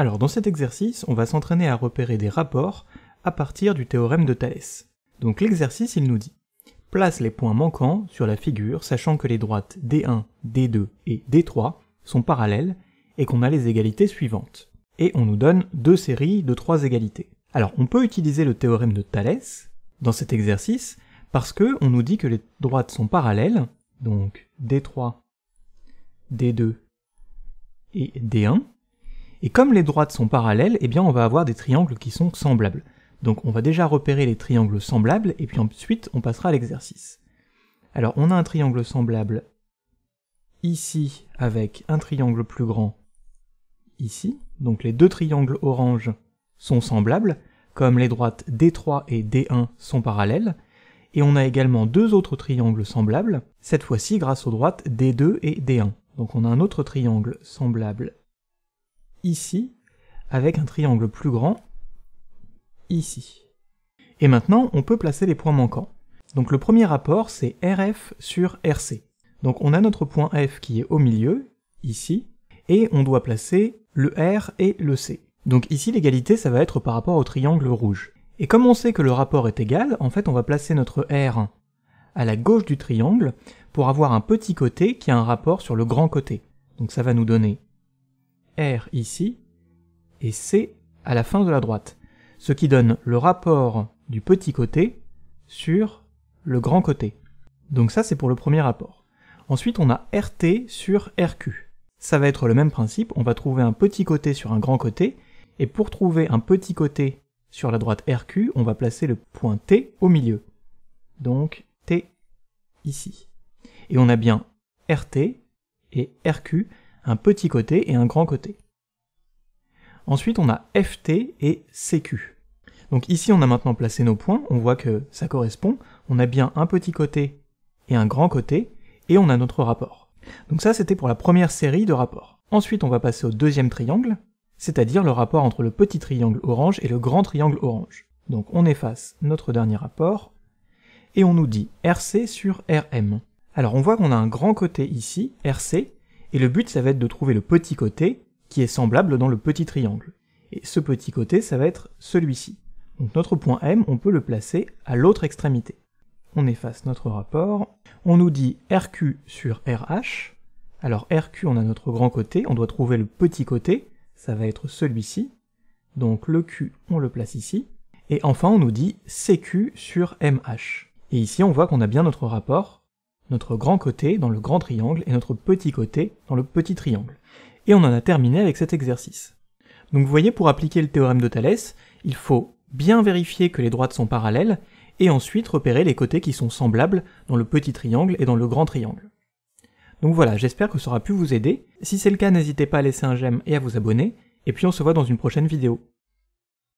Alors dans cet exercice, on va s'entraîner à repérer des rapports à partir du théorème de Thalès. Donc l'exercice, il nous dit place les points manquants sur la figure, sachant que les droites D1, D2 et D3 sont parallèles et qu'on a les égalités suivantes. Et on nous donne deux séries de trois égalités. Alors on peut utiliser le théorème de Thalès dans cet exercice parce que on nous dit que les droites sont parallèles, donc D3, D2 et D1, et comme les droites sont parallèles, eh bien on va avoir des triangles qui sont semblables. Donc on va déjà repérer les triangles semblables, et puis ensuite on passera à l'exercice. Alors on a un triangle semblable ici avec un triangle plus grand ici. Donc les deux triangles orange sont semblables, comme les droites D3 et D1 sont parallèles. Et on a également deux autres triangles semblables, cette fois-ci grâce aux droites D2 et D1. Donc on a un autre triangle semblable ici, avec un triangle plus grand ici. Et maintenant, on peut placer les points manquants. Donc le premier rapport, c'est RF sur RC. Donc on a notre point F qui est au milieu, ici, et on doit placer le R et le C. Donc ici, l'égalité, ça va être par rapport au triangle rouge. Et comme on sait que le rapport est égal, en fait, on va placer notre R à la gauche du triangle pour avoir un petit côté qui a un rapport sur le grand côté. Donc ça va nous donner R ici et C à la fin de la droite, ce qui donne le rapport du petit côté sur le grand côté. Donc ça c'est pour le premier rapport. Ensuite on a RT sur RQ. Ça va être le même principe, on va trouver un petit côté sur un grand côté, et pour trouver un petit côté sur la droite RQ, on va placer le point T au milieu. Donc T ici. Et on a bien RT et RQ un petit côté et un grand côté. Ensuite, on a FT et CQ. Donc ici, on a maintenant placé nos points, on voit que ça correspond, on a bien un petit côté et un grand côté, et on a notre rapport. Donc ça, c'était pour la première série de rapports. Ensuite, on va passer au deuxième triangle, c'est-à-dire le rapport entre le petit triangle orange et le grand triangle orange. Donc on efface notre dernier rapport, et on nous dit RC sur RM. Alors on voit qu'on a un grand côté ici, RC, et le but, ça va être de trouver le petit côté qui est semblable dans le petit triangle. Et ce petit côté, ça va être celui-ci. Donc notre point M, on peut le placer à l'autre extrémité. On efface notre rapport. On nous dit RQ sur RH. Alors RQ, on a notre grand côté, on doit trouver le petit côté, ça va être celui-ci. Donc le Q, on le place ici. Et enfin, on nous dit CQ sur MH. Et ici, on voit qu'on a bien notre rapport notre grand côté dans le grand triangle et notre petit côté dans le petit triangle. Et on en a terminé avec cet exercice. Donc vous voyez, pour appliquer le théorème de Thalès, il faut bien vérifier que les droites sont parallèles, et ensuite repérer les côtés qui sont semblables dans le petit triangle et dans le grand triangle. Donc voilà, j'espère que ça aura pu vous aider. Si c'est le cas, n'hésitez pas à laisser un j'aime et à vous abonner, et puis on se voit dans une prochaine vidéo.